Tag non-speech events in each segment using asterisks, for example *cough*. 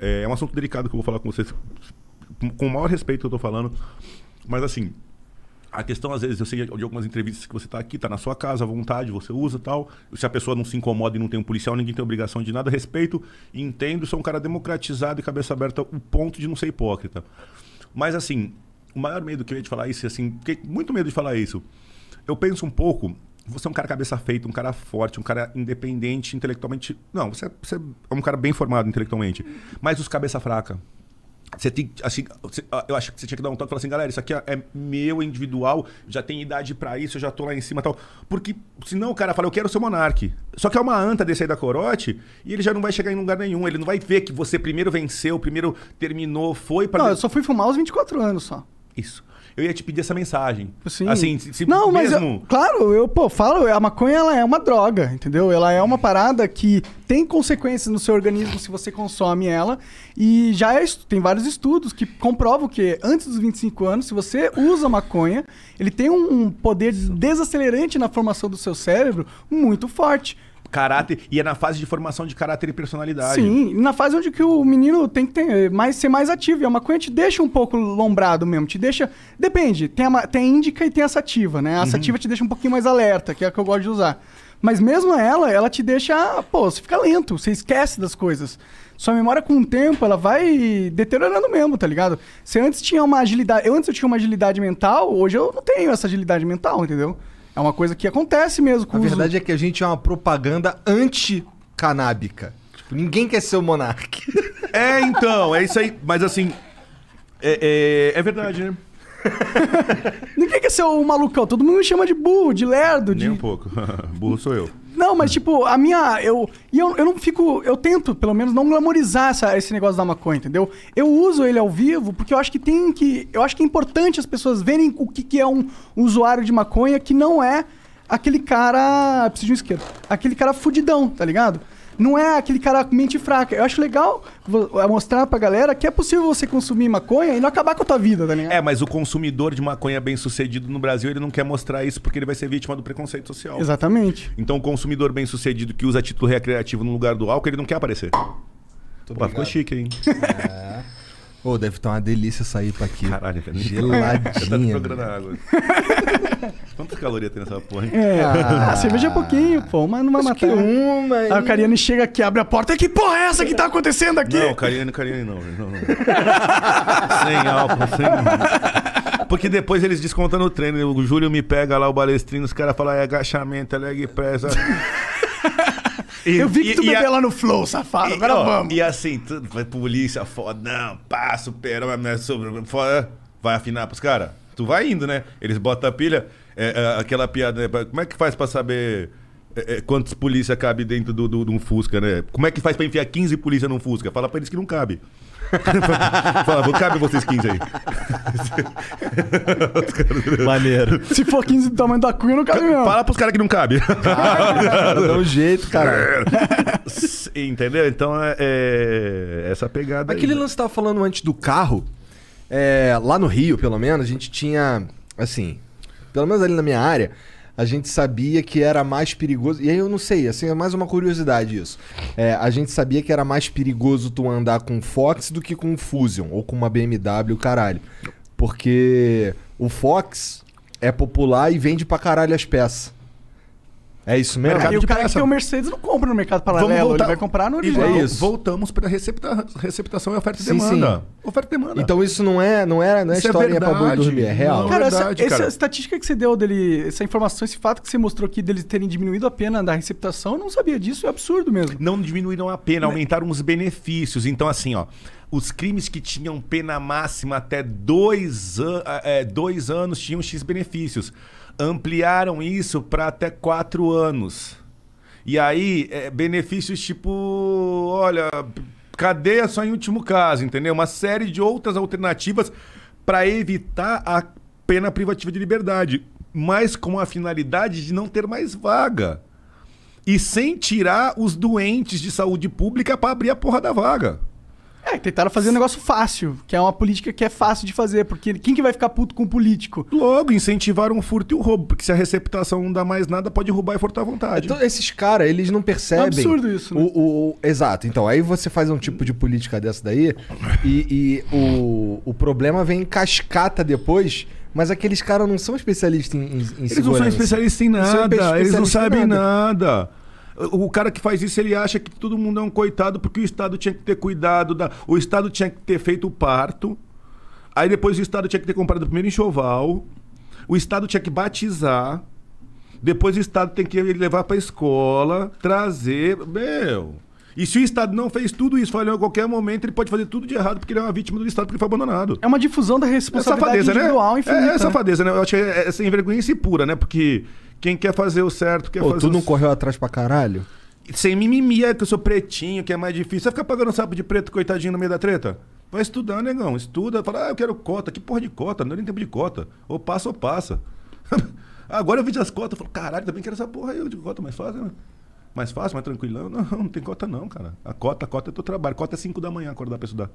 É, é, um assunto delicado que eu vou falar com vocês. Com o maior respeito que eu tô falando. Mas assim, a questão, às vezes, eu sei de algumas entrevistas que você está aqui, está na sua casa, à vontade, você usa tal. Se a pessoa não se incomoda e não tem um policial, ninguém tem obrigação de nada. Respeito, entendo, sou um cara democratizado e cabeça aberta, o ponto de não ser hipócrita. Mas, assim, o maior medo que eu ia te falar isso, assim, muito medo de falar isso. Eu penso um pouco, você é um cara cabeça feita, um cara forte, um cara independente intelectualmente. Não, você, é, você é um cara bem formado intelectualmente. Mas os cabeça fraca. Você tem, assim, você, ah, eu acho que você tinha que dar um toque e falar assim, galera, isso aqui é, é meu, individual, já tem idade para isso, eu já tô lá em cima e tal. Porque senão o cara fala, eu quero ser monarque. Só que é uma anta desse aí da corote e ele já não vai chegar em lugar nenhum. Ele não vai ver que você primeiro venceu, primeiro terminou, foi para. Não, eu só fui fumar aos 24 anos só. Isso eu ia te pedir essa mensagem. Sim. Assim, se Não, mas mesmo... eu, claro, eu pô, falo, a maconha ela é uma droga, entendeu? Ela é uma parada que tem consequências no seu organismo se você consome ela. E já é, tem vários estudos que comprovam que antes dos 25 anos, se você usa maconha, ele tem um poder desacelerante na formação do seu cérebro muito forte caráter e é na fase de formação de caráter e personalidade. Sim, na fase onde que o menino tem que ter mais, ser mais ativo. E a maconha te deixa um pouco lombrado mesmo, te deixa. Depende, tem a, tem a índica e tem a sativa, né? A uhum. sativa te deixa um pouquinho mais alerta, que é a que eu gosto de usar. Mas mesmo ela, ela te deixa. Pô, você fica lento, você esquece das coisas. Sua memória com o tempo, ela vai deteriorando mesmo, tá ligado? Você antes tinha uma agilidade. Eu antes eu tinha uma agilidade mental, hoje eu não tenho essa agilidade mental, entendeu? É uma coisa que acontece mesmo com A verdade é que a gente é uma propaganda anti-canábica. Tipo, ninguém quer ser o monarca. *laughs* É, então, é isso aí. Mas assim. É, é, é verdade, né? *laughs* ninguém quer ser o malucão. Todo mundo me chama de burro, de lerdo. De... Nem um pouco. *laughs* burro sou eu. Não, mas tipo, a minha. Eu, e eu, eu não fico. Eu tento, pelo menos, não glamorizar essa, esse negócio da maconha, entendeu? Eu uso ele ao vivo porque eu acho que tem que. Eu acho que é importante as pessoas verem o que, que é um usuário de maconha que não é aquele cara. Preciso de um esquerdo. Aquele cara fudidão, tá ligado? não é aquele cara com mente fraca. Eu acho legal é mostrar pra galera que é possível você consumir maconha e não acabar com a tua vida, tá ligado? É, mas o consumidor de maconha bem sucedido no Brasil, ele não quer mostrar isso porque ele vai ser vítima do preconceito social. Exatamente. Então o consumidor bem sucedido que usa título recreativo no lugar do álcool, ele não quer aparecer. Pô, ficou chique, hein? É. Ô, oh, deve estar tá uma delícia sair pra aqui. Caralho, cara. Geladinha. Eu tava água. *laughs* Quantas calorias tem nessa porra, hein? É, ah, a cerveja é pouquinho, pô. Uma não vai matar. Né? uma aí... Aí o Cariani chega aqui, abre a porta. Que porra é essa que tá acontecendo aqui? Não, Cariani, Cariani não, Não, não. sem álcool, sem... Porque depois eles descontam no treino. O Júlio me pega lá o balestrino, os caras falam, é agachamento, é leg press. E, eu vi que tu bebeu lá no Flow, safado. E, Agora ó, vamos. E assim, tudo, polícia, fodão, pá, super, sobre, foda, vai afinar pros caras? Tu vai indo, né? Eles botam a pilha, é, é, aquela piada, né? Como é que faz pra saber é, é quantos polícia cabe dentro de do, do, do, um Fusca, né? Como é que faz pra enfiar 15 polícia num Fusca? Fala pra eles que não cabe. Fala, cabe vocês 15 aí. *laughs* Maneiro. Se for 15 do tamanho da cunha, não cabe mesmo. Fala pros caras que não cabe. Cara, dá é um jeito, cara. É. Entendeu? Então é, é essa pegada Aquele aí, lance né? que tava falando antes do carro, é, lá no Rio, pelo menos, a gente tinha, assim, pelo menos ali na minha área a gente sabia que era mais perigoso. E aí eu não sei, assim, é mais uma curiosidade isso. É, a gente sabia que era mais perigoso tu andar com um Fox do que com um Fusion ou com uma BMW, caralho. Porque o Fox é popular e vende pra caralho as peças. É isso mesmo? Mercado e o cara peça. que tem o Mercedes não compra no mercado paralelo, voltar... ele vai comprar no original. E é isso. Voltamos para recepta... receptação e oferta e demanda. Sim. Oferta e demanda. Então isso não é, não é, não é isso é história é para boi dormir, é real. Não, é cara, é verdade, essa, cara, essa, estatística que você deu dele, essa informação, esse fato que você mostrou aqui deles terem diminuído a pena da receptação, eu não sabia disso, é absurdo mesmo. Não diminuíram a pena, né? aumentaram os benefícios. Então assim, ó, os crimes que tinham pena máxima até dois, an... é, dois anos tinham X benefícios ampliaram isso para até quatro anos. E aí, é, benefícios tipo, olha, cadeia só em último caso, entendeu? Uma série de outras alternativas para evitar a pena privativa de liberdade, mas com a finalidade de não ter mais vaga. E sem tirar os doentes de saúde pública para abrir a porra da vaga. É, tentaram fazer um negócio fácil, que é uma política que é fácil de fazer, porque quem que vai ficar puto com o político? Logo, incentivaram o furto e o roubo, porque se a receptação não dá mais nada, pode roubar e furtar à vontade. Então, esses caras, eles não percebem... É absurdo isso, né? O, o, o, exato. Então, aí você faz um tipo de política dessa daí e, e o, o problema vem em cascata depois... Mas aqueles caras não são especialistas em, em, em Eles segurança. não são especialistas em nada, eles não, eles não sabem nada. nada. O cara que faz isso, ele acha que todo mundo é um coitado porque o Estado tinha que ter cuidado, da... o Estado tinha que ter feito o parto, aí depois o Estado tinha que ter comprado o primeiro enxoval, o Estado tinha que batizar, depois o Estado tem que levar para a escola, trazer. Meu. E se o Estado não fez tudo isso, falhou a qualquer momento, ele pode fazer tudo de errado porque ele é uma vítima do Estado porque ele foi abandonado. É uma difusão da responsabilidade é safadeza, né? individual né? infinita. É, é né? safadeza, né? né? Eu acho que é, é sem vergonha e pura, né? Porque quem quer fazer o certo, quer Pô, fazer tu o... não correu atrás pra caralho? Sem mimimi, é que eu sou pretinho, que é mais difícil. Você fica pagando sapo de preto, coitadinho, no meio da treta? Vai estudar, negão. Estuda. Fala, ah, eu quero cota. Que porra de cota? Não é nem tempo de cota. Ou passa ou passa. *laughs* Agora eu vi as cotas. Eu falo, caralho, também quero essa porra aí. Eu digo, cota mais fácil, né? Mais fácil, mais tranquilão. Não, *laughs* não tem cota não, cara. A cota, a cota é teu trabalho. cota é 5 da manhã, acordar pra estudar.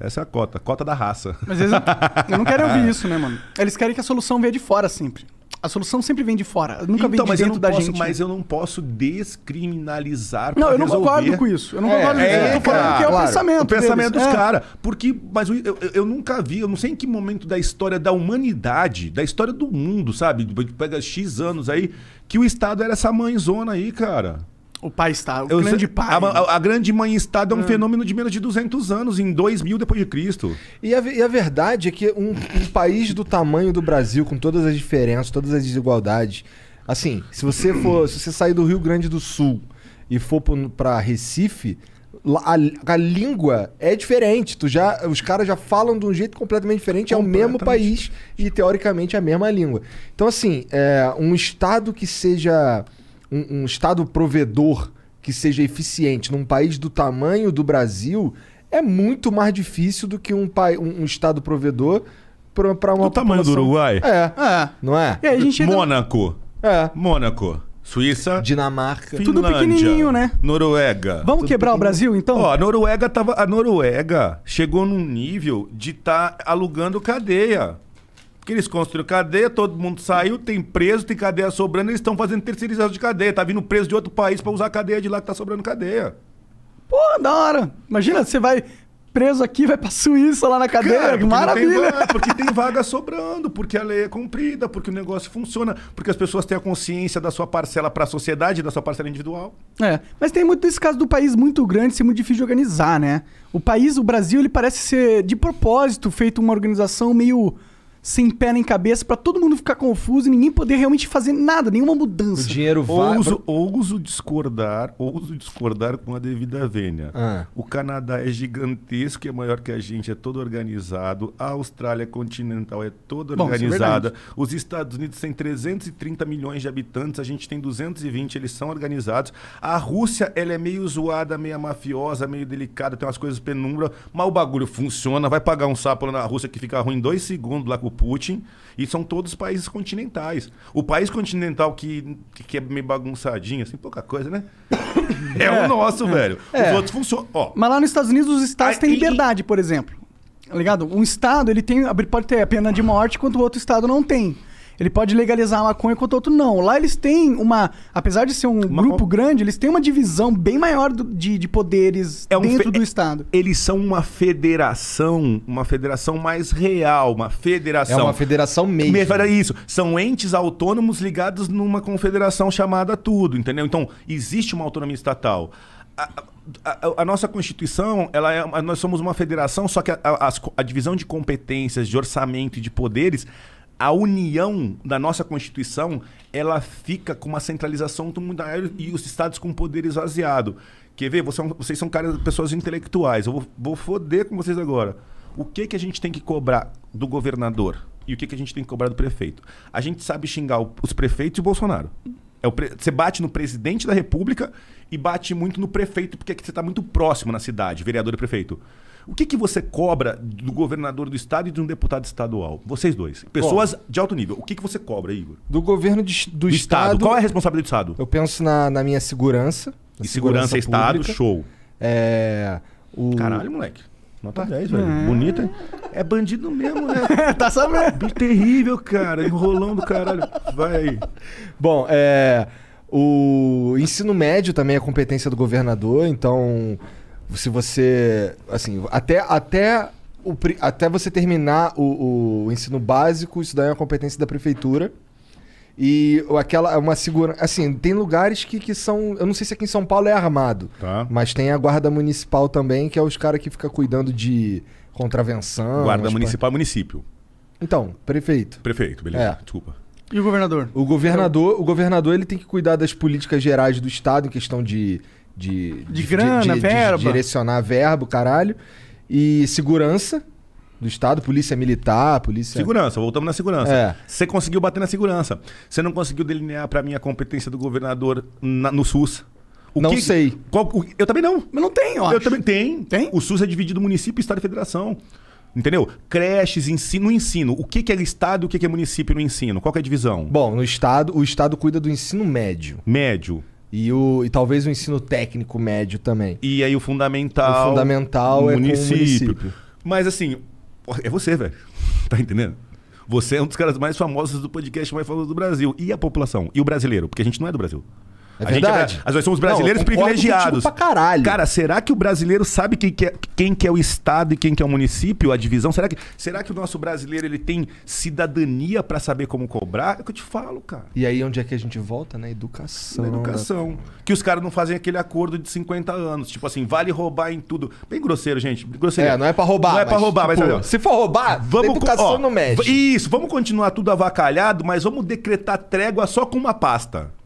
Essa é a cota. Cota da raça. Mas eles, *laughs* eu não quero ouvir isso, né, mano? Eles querem que a solução venha de fora sempre a solução sempre vem de fora. Nunca então, vem de dentro da posso, gente. Mas eu não posso descriminalizar. Não, eu não resolver. concordo com isso. Eu não é, concordo com é, isso. É, eu tô falando que é o claro, pensamento. O pensamento deles. dos é. caras. Porque, mas eu, eu, eu, nunca vi, eu não sei em que momento da história da humanidade, da história do mundo, sabe? Pega X anos aí, que o Estado era essa mãezona aí, cara. O pai está, o eu grande sei, pai. A, a, grande mãe estado é um ah. fenômeno de menos de 200 anos, em 2000 depois de Cristo. E a, e a verdade é que um, um país do tamanho do Brasil, com todas as diferenças, todas as desigualdades, assim, se você for, se você sair do Rio Grande do Sul e for para Recife, a, a, língua é diferente. Tu já, os caras já falam de um jeito completamente diferente. Completamente. É o mesmo país e teoricamente é a mesma língua. Então, assim, é, um estado que seja um, um Estado provedor que seja eficiente num país do tamanho do Brasil é muito mais difícil do que um, pai, um, um Estado provedor para uma. O tamanho do Uruguai? É. é. Não é? é Mônaco. É. Mônaco. Suíça, Dinamarca, Finlândia, tudo pequenininho, né? Noruega. Vamos tudo quebrar o Brasil então? Ó, a Noruega tava, a Noruega chegou num nível de estar tá alugando cadeia. Porque eles construíram cadeia, todo mundo saiu, tem preso, tem cadeia sobrando, eles estão fazendo terceirização de cadeia. Tá vindo preso de outro país para usar a cadeia de lá que tá sobrando cadeia. Pô, da hora. Imagina, você vai preso aqui, vai pra Suíça lá na cadeia. Cara, maravilha! Tem vaga, é, porque tem vaga sobrando, porque a lei é cumprida, porque o negócio funciona, porque as pessoas têm a consciência da sua parcela para a sociedade, da sua parcela individual. É, mas tem muito esse caso do país muito grande ser muito difícil de organizar, né? O país, o Brasil, ele parece ser de propósito feito uma organização meio sem pé nem cabeça para todo mundo ficar confuso e ninguém poder realmente fazer nada, nenhuma mudança. O dinheiro vai. Ouso, ouso discordar, ouso discordar com a devida vênia. Ah. O Canadá é gigantesco, é maior que a gente, é todo organizado. A Austrália continental é toda Bom, é organizada. É Os Estados Unidos têm 330 milhões de habitantes, a gente tem 220, eles são organizados. A Rússia, ela é meio zoada, meio mafiosa, meio delicada, tem umas coisas penumbra, mas o bagulho funciona. Vai pagar um sapo lá na Rússia que fica ruim em dois segundos lá com Putin, e são todos países continentais. O país continental que, que é meio bagunçadinho, assim, pouca coisa, né? É, é o nosso, é. velho. É. Os outros funcionam. Ó. Mas lá nos Estados Unidos, os estados ah, têm liberdade, por exemplo tá ligado? Um estado, ele tem, pode ter a pena de morte, quanto o outro estado não tem. Ele pode legalizar a maconha enquanto o outro não. Lá eles têm uma. Apesar de ser um uma... grupo grande, eles têm uma divisão bem maior do, de, de poderes é um dentro fe... do é- Estado. Eles são uma federação, uma federação mais real, uma federação. É uma federação mesmo. fala isso. São entes autônomos ligados numa confederação chamada tudo, entendeu? Então, existe uma autonomia estatal. A, a, a, nossa Constituição, ela é, nós somos uma federação, só que a, a, divisão de competências, de orçamento e de poderes a união da nossa Constituição ela fica com uma centralização e os estados com poder esvaziado. Quer ver? Vocês são, é vocês são caras, pessoas intelectuais. Eu vou, vou foder com vocês agora. O que, que a gente tem que cobrar do governador? E o que, que a gente tem que cobrar do prefeito? A gente sabe xingar o, os prefeitos e o Bolsonaro. É o pre... Você bate no presidente da república e bate muito no prefeito, porque aqui é você está muito próximo na cidade, vereador e prefeito. O que, que você cobra do governador do estado e de um deputado estadual? Vocês dois. Pessoas de alto nível. O que, que você cobra, Igor? Do governo de, do, do estado, estado, Qual é a responsabilidade do Estado? Eu penso na, na minha segurança. Na e segurança, segurança Estado, show. É, o... Caralho, moleque. Nota 10, tá. velho. É. Bonita. É bandido mesmo, né? *laughs* tá sabendo? terrível, cara. do caralho. Vai aí. Bom, é... O ensino médio também é competência do governador, então se você. Assim, até, até, o, até você terminar o, o ensino básico, isso daí é uma competência da prefeitura. E aquela, é uma segurança. Assim, tem lugares que, que são. Eu não sei se aqui em São Paulo é armado, tá. mas tem a guarda municipal também, que é os caras que ficam cuidando de contravenção. Guarda municipal pra... É município. Então, prefeito. Prefeito, beleza. É. Desculpa. E o governador? O governador, o governador ele tem que cuidar das políticas gerais do estado em questão de de, de, grana, de, verba. direcionar verbo, caralho. E segurança do Estado, polícia militar, polícia. Segurança, voltamos na segurança. É. Você conseguiu bater na segurança. Você não conseguiu delinear para mim a competência do governador na, no SUS. O não que, sei. Qual, o, eu também não. Mas não tem, ó. Eu, eu também tem. Tem. O SUS é dividido município, estado e federação. Entendeu? Creches, ensino, ensino. O que, que é estado e o que, que é município no ensino? Qual é a divisão? Bom, no estado, o estado cuida do ensino médio. Médio. E, o, e talvez o ensino técnico médio também. E aí o fundamental. O fundamental é o município. é município. o município. Mas assim, é você, velho. Tá entendendo? Você é um dos caras mais famosos do podcast mais famoso do Brasil. E a população? E o brasileiro? Porque a gente não é do Brasil. É, é verdade. É, nós somos brasileiros Não, privilegiados. Pra caralho. Cara, será que o brasileiro sabe quem que, é, quem que é o Estado e quem que é o município, a divisão? Será que, será que o nosso brasileiro ele tem cidadania para saber como cobrar? É o que eu te falo, cara. E aí onde é que a gente volta? Na né? educação. Na educação. Né? Que os caras não fazem aquele acordo de 50 anos. Tipo assim, vale roubar em tudo. Bem grosseiro, gente. Grosseiro. É, não é pra roubar. Não é para pra roubar, tipo, mas... se for roubar, vamos educação ó, não mexe. Isso, vamos continuar tudo avacalhado, mas vamos decretar trégua só com uma pasta.